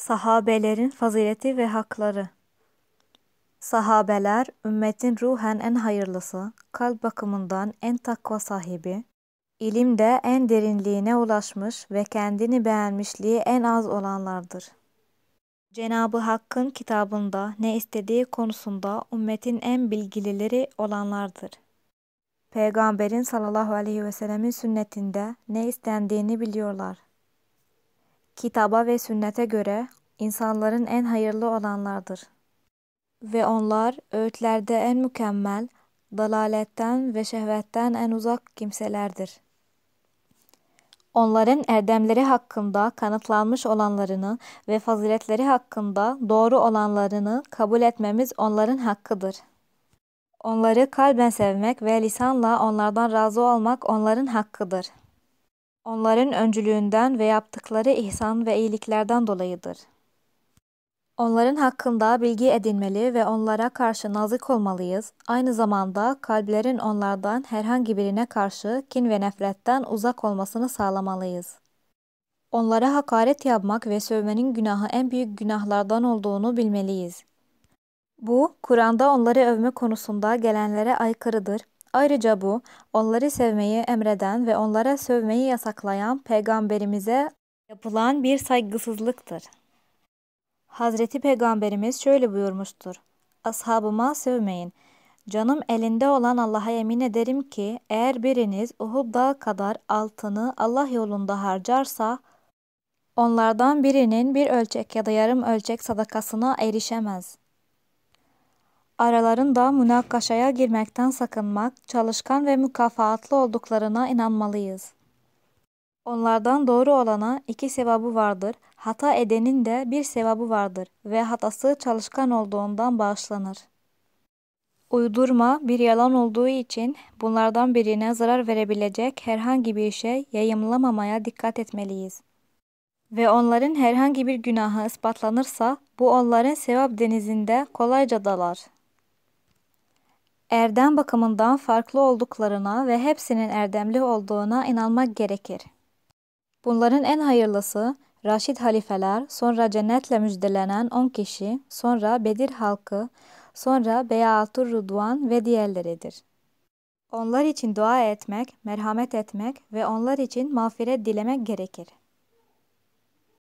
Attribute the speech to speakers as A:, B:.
A: Sahabelerin fazileti ve hakları. Sahabeler ümmetin ruhen en hayırlısı, kalp bakımından en takva sahibi, ilimde en derinliğine ulaşmış ve kendini beğenmişliği en az olanlardır. Cenabı Hakk'ın kitabında ne istediği konusunda ümmetin en bilgilileri olanlardır. Peygamberin sallallahu aleyhi ve sellemin sünnetinde ne istendiğini biliyorlar kitaba ve sünnete göre insanların en hayırlı olanlardır. Ve onlar öğütlerde en mükemmel, dalaletten ve şehvetten en uzak kimselerdir. Onların erdemleri hakkında kanıtlanmış olanlarını ve faziletleri hakkında doğru olanlarını kabul etmemiz onların hakkıdır. Onları kalben sevmek ve lisanla onlardan razı olmak onların hakkıdır onların öncülüğünden ve yaptıkları ihsan ve iyiliklerden dolayıdır. Onların hakkında bilgi edinmeli ve onlara karşı nazik olmalıyız. Aynı zamanda kalplerin onlardan herhangi birine karşı kin ve nefretten uzak olmasını sağlamalıyız. Onlara hakaret yapmak ve sövmenin günahı en büyük günahlardan olduğunu bilmeliyiz. Bu, Kur'an'da onları övme konusunda gelenlere aykırıdır. Ayrıca bu, onları sevmeyi emreden ve onlara sövmeyi yasaklayan peygamberimize yapılan bir saygısızlıktır. Hazreti Peygamberimiz şöyle buyurmuştur. Ashabıma sövmeyin. Canım elinde olan Allah'a yemin ederim ki eğer biriniz Uhud dağı kadar altını Allah yolunda harcarsa onlardan birinin bir ölçek ya da yarım ölçek sadakasına erişemez aralarında münakaşaya girmekten sakınmak, çalışkan ve mükafaatlı olduklarına inanmalıyız. Onlardan doğru olana iki sevabı vardır, hata edenin de bir sevabı vardır ve hatası çalışkan olduğundan bağışlanır. Uydurma bir yalan olduğu için bunlardan birine zarar verebilecek herhangi bir şey yayımlamamaya dikkat etmeliyiz. Ve onların herhangi bir günahı ispatlanırsa bu onların sevap denizinde kolayca dalar erdem bakımından farklı olduklarına ve hepsinin erdemli olduğuna inanmak gerekir. Bunların en hayırlısı Raşid halifeler, sonra cennetle müjdelenen on kişi, sonra Bedir halkı, sonra Beyatur Rudvan ve diğerleridir. Onlar için dua etmek, merhamet etmek ve onlar için mağfiret dilemek gerekir.